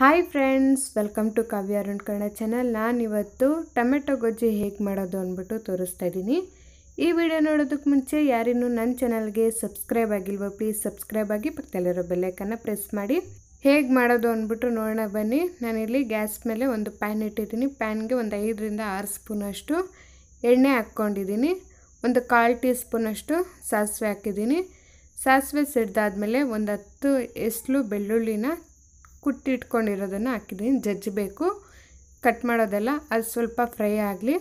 hi friends welcome to Kavya Arun Kannada channel ನಾನಿವತ್ತು tomato ಗೊಜ್ಜಿ ಹೇಗೆ ಮಾಡೋದು ಅಂದ್ಬಿಟ್ಟು ತೋರಿಸ್ತಾ ಇದ್ದೀನಿ ಈ ವಿಡಿಯೋ ನೋಡೋದಕ್ಕೆ ಮುಂಚೆ ಯಾರಿನ್ನೂ ನನ್ನ ಚಾನಲ್ಗೆ ಸಬ್ಸ್ಕ್ರೈಬ್ ಆಗಿಲ್ವ ಪ್ಲೀಸ್ ಸಬ್ಸ್ಕ್ರೈಬ್ ಆಗಿ ಪಕ್ಕದಲ್ಲಿರೋ ಬೆಲ್ಲೈಕನ್ನು ಪ್ರೆಸ್ ಮಾಡಿ ಹೇಗೆ ಮಾಡೋದು ಅಂದ್ಬಿಟ್ಟು ನೋಡೋಣ ಬನ್ನಿ ನಾನಿಲ್ಲಿ ಗ್ಯಾಸ್ ಮೇಲೆ ಒಂದು ಪ್ಯಾನ್ ಇಟ್ಟಿದ್ದೀನಿ ಪ್ಯಾನ್ಗೆ ಒಂದು ಐದರಿಂದ ಆರು ಸ್ಪೂನಷ್ಟು ಎಣ್ಣೆ ಹಾಕ್ಕೊಂಡಿದ್ದೀನಿ ಒಂದು ಕಾಲು ಟೀ ಸ್ಪೂನಷ್ಟು ಸಾಸಿವೆ ಹಾಕಿದ್ದೀನಿ ಸಾಸಿವೆ ಸಿಡ್ದಾದಮೇಲೆ ಒಂದು ಹತ್ತು ಎಸ್ಲು ಬೆಳ್ಳುಳ್ಳಿನ ಕುಟ್ಟಿಟ್ಕೊಂಡಿರೋದನ್ನು ಹಾಕಿದ್ದೀನಿ ಜಜ್ಜಬೇಕು ಕಟ್ ಮಾಡೋದೆಲ್ಲ ಅದು ಸ್ವಲ್ಪ ಫ್ರೈ ಆಗಲಿ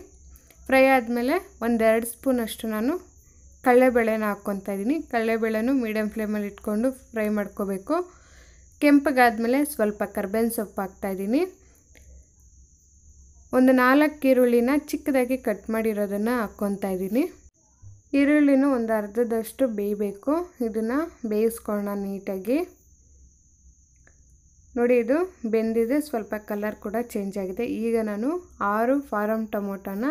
ಫ್ರೈ ಆದಮೇಲೆ ಒಂದೆರಡು ಸ್ಪೂನಷ್ಟು ನಾನು ಕಡಲೆಬೇಳೆನ ಹಾಕ್ಕೊತಾ ಇದ್ದೀನಿ ಕಡಲೆಬೇಳೆನೂ ಮೀಡಿಯಮ್ ಫ್ಲೇಮಲ್ಲಿ ಇಟ್ಕೊಂಡು ಫ್ರೈ ಮಾಡ್ಕೋಬೇಕು ಕೆಂಪಗಾದ್ಮೇಲೆ ಸ್ವಲ್ಪ ಕರ್ಬೇವಿನ ಸೊಪ್ಪು ಹಾಕ್ತಾಯಿದ್ದೀನಿ ಒಂದು ನಾಲ್ಕು ಈರುಳ್ಳಿನ ಚಿಕ್ಕದಾಗಿ ಕಟ್ ಮಾಡಿರೋದನ್ನು ಹಾಕ್ಕೊತಾ ಇದ್ದೀನಿ ಈರುಳ್ಳಿನೂ ಒಂದು ಅರ್ಧದಷ್ಟು ಬೇಯಬೇಕು ಇದನ್ನು ಬೇಯಿಸ್ಕೊಳ್ಳೋಣ ನೀಟಾಗಿ ನೋಡಿ ಇದು ಬೆಂದಿದೆ ಸ್ವಲ್ಪ ಕಲರ್ ಕೂಡ ಚೇಂಜ್ ಆಗಿದೆ ಈಗ ನಾನು ಆರು ಫಾರಮ್ ಟೊಮೊಟೊನ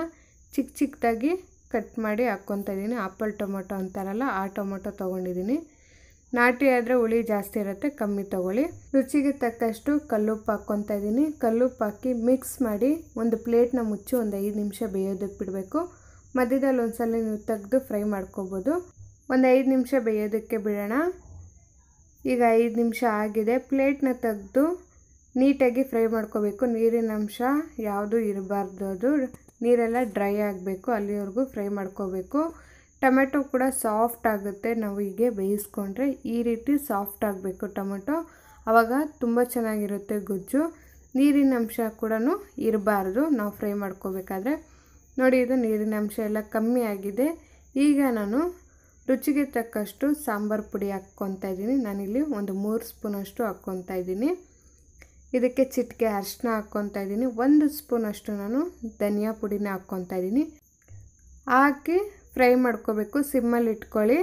ಚಿಕ್ಕ ಚಿಕ್ಕದಾಗಿ ಕಟ್ ಮಾಡಿ ಹಾಕ್ಕೊಂತ ಇದ್ದೀನಿ ಆಪಲ್ ಟೊಮೊಟೊ ಅಂತಾರಲ್ಲ ಆ ಟೊಮೊಟೊ ತೊಗೊಂಡಿದ್ದೀನಿ ನಾಟಿ ಆದರೆ ಹುಳಿ ಜಾಸ್ತಿ ಇರುತ್ತೆ ಕಮ್ಮಿ ತೊಗೊಳ್ಳಿ ರುಚಿಗೆ ತಕ್ಕಷ್ಟು ಕಲ್ಲುಪ್ಪು ಹಾಕ್ಕೊತಾ ಇದ್ದೀನಿ ಕಲ್ಲುಪ್ಪು ಹಾಕಿ ಮಿಕ್ಸ್ ಮಾಡಿ ಒಂದು ಪ್ಲೇಟ್ನ ಮುಚ್ಚಿ ಒಂದು ಐದು ನಿಮಿಷ ಬೇಯೋದಕ್ಕೆ ಬಿಡಬೇಕು ಮಧ್ಯದಲ್ಲಿ ಸಲ ನೀವು ತೆಗೆದು ಫ್ರೈ ಮಾಡ್ಕೋಬೋದು ಒಂದು ಐದು ನಿಮಿಷ ಬೇಯೋದಕ್ಕೆ ಬಿಡೋಣ ಈಗ ಐದು ನಿಮಿಷ ಆಗಿದೆ ಪ್ಲೇಟ್ನ ತೆಗೆದು ನೀಟಾಗಿ ಫ್ರೈ ಮಾಡ್ಕೋಬೇಕು ನೀರಿನ ಅಂಶ ಯಾವುದು ಇರಬಾರ್ದು ಅದು ನೀರೆಲ್ಲ ಡ್ರೈ ಆಗಬೇಕು ಅಲ್ಲಿವರೆಗೂ ಫ್ರೈ ಮಾಡ್ಕೋಬೇಕು ಟೊಮೆಟೊ ಕೂಡ ಸಾಫ್ಟ್ ಆಗುತ್ತೆ ನಾವು ಹೀಗೆ ಬೇಯಿಸ್ಕೊಂಡ್ರೆ ಈ ರೀತಿ ಸಾಫ್ಟ್ ಆಗಬೇಕು ಟೊಮೆಟೊ ಆವಾಗ ತುಂಬ ಚೆನ್ನಾಗಿರುತ್ತೆ ಗೊಜ್ಜು ನೀರಿನ ಅಂಶ ಕೂಡ ಇರಬಾರ್ದು ನಾವು ಫ್ರೈ ಮಾಡ್ಕೋಬೇಕಾದ್ರೆ ನೋಡಿ ಇದು ನೀರಿನ ಅಂಶ ಎಲ್ಲ ಕಮ್ಮಿ ಆಗಿದೆ ಈಗ ನಾನು ರುಚಿಗೆ ತಕ್ಕಷ್ಟು ಸಾಂಬಾರು ಪುಡಿ ಹಾಕ್ಕೊತಾ ಇದ್ದೀನಿ ನಾನಿಲ್ಲಿ ಒಂದು ಮೂರು ಸ್ಪೂನಷ್ಟು ಹಾಕ್ಕೊತಾ ಇದ್ದೀನಿ ಇದಕ್ಕೆ ಚಿಟಿಕೆ ಅರಶಿನ ಹಾಕ್ಕೊತಾ ಇದ್ದೀನಿ ಒಂದು ಸ್ಪೂನಷ್ಟು ನಾನು ಧನಿಯಾ ಪುಡಿನ ಹಾಕ್ಕೊತಾ ಇದ್ದೀನಿ ಹಾಕಿ ಫ್ರೈ ಮಾಡ್ಕೋಬೇಕು ಸಿಮ್ಮಲ್ಲಿ ಇಟ್ಕೊಳ್ಳಿ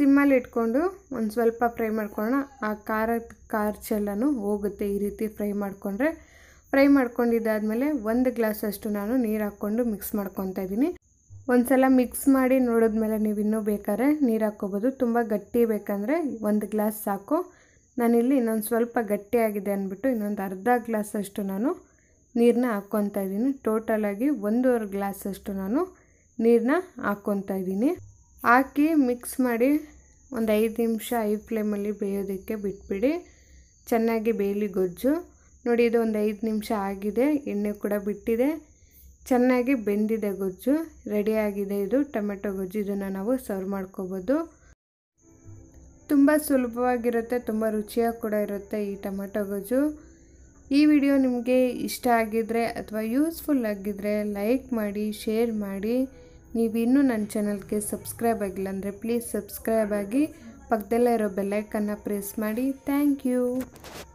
ಸಿಮ್ಮಲ್ಲಿ ಇಟ್ಕೊಂಡು ಒಂದು ಸ್ವಲ್ಪ ಫ್ರೈ ಮಾಡ್ಕೊಳ್ಳೋಣ ಆ ಖಾರದ ಕಾರ್ಚೆಲ್ಲನೂ ಹೋಗುತ್ತೆ ಈ ರೀತಿ ಫ್ರೈ ಮಾಡಿಕೊಂಡ್ರೆ ಫ್ರೈ ಮಾಡ್ಕೊಂಡಿದ್ದಾದಮೇಲೆ ಒಂದು ಗ್ಲಾಸಷ್ಟು ನಾನು ನೀರು ಹಾಕ್ಕೊಂಡು ಮಿಕ್ಸ್ ಮಾಡ್ಕೊತಾ ಇದ್ದೀನಿ ಒಂದು ಸಲ ಮಿಕ್ಸ್ ಮಾಡಿ ನೋಡಿದ್ಮೇಲೆ ನೀವು ಇನ್ನೂ ಬೇಕಾದ್ರೆ ನೀರು ಹಾಕ್ಕೋಬೋದು ತುಂಬ ಗಟ್ಟಿ ಬೇಕಂದರೆ ಒಂದು ಗ್ಲಾಸ್ ಸಾಕು ನಾನಿಲ್ಲಿ ಇನ್ನೊಂದು ಸ್ವಲ್ಪ ಗಟ್ಟಿಯಾಗಿದೆ ಅಂದ್ಬಿಟ್ಟು ಇನ್ನೊಂದು ಅರ್ಧ ಗ್ಲಾಸಷ್ಟು ನಾನು ನೀರನ್ನ ಹಾಕ್ಕೊತಾ ಇದ್ದೀನಿ ಟೋಟಲಾಗಿ ಒಂದೂವರೆ ಗ್ಲಾಸಷ್ಟು ನಾನು ನೀರನ್ನ ಹಾಕ್ಕೊತಾ ಇದ್ದೀನಿ ಹಾಕಿ ಮಿಕ್ಸ್ ಮಾಡಿ ಒಂದು ಐದು ನಿಮಿಷ ಐ ಫ್ಲೇಮಲ್ಲಿ ಬೇಯೋದಕ್ಕೆ ಬಿಟ್ಬಿಡಿ ಚೆನ್ನಾಗಿ ಬೇಯಲಿ ಗೊಜ್ಜು ನೋಡಿ ಇದು ಒಂದು ಐದು ನಿಮಿಷ ಆಗಿದೆ ಎಣ್ಣೆ ಕೂಡ ಬಿಟ್ಟಿದೆ ಚೆನ್ನಾಗಿ ಬೆಂದಿದೆ ಗೊಜ್ಜು ರೆಡಿಯಾಗಿದೆ ಇದು ಟೊಮೆಟೊ ಗೊಜ್ಜು ಇದನ್ನು ನಾವು ಸರ್ವ್ ಮಾಡ್ಕೋಬೋದು ತುಂಬ ಸುಲಭವಾಗಿರುತ್ತೆ ತುಂಬ ರುಚಿಯಾಗಿ ಕೂಡ ಇರುತ್ತೆ ಈ ಟೊಮೆಟೊ ಗೊಜ್ಜು ಈ ವಿಡಿಯೋ ನಿಮಗೆ ಇಷ್ಟ ಆಗಿದ್ರೆ ಅಥವಾ ಯೂಸ್ಫುಲ್ ಆಗಿದ್ದರೆ ಲೈಕ್ ಮಾಡಿ ಶೇರ್ ಮಾಡಿ ನೀವು ಇನ್ನೂ ನನ್ನ ಚಾನಲ್ಗೆ ಸಬ್ಸ್ಕ್ರೈಬ್ ಆಗಿಲ್ಲ ಅಂದರೆ ಪ್ಲೀಸ್ ಸಬ್ಸ್ಕ್ರೈಬ್ ಆಗಿ ಪಕ್ಕದಲ್ಲೇ ಇರೋ ಬೆಲ್ಲೈಕನ್ನು ಪ್ರೆಸ್ ಮಾಡಿ ಥ್ಯಾಂಕ್ ಯು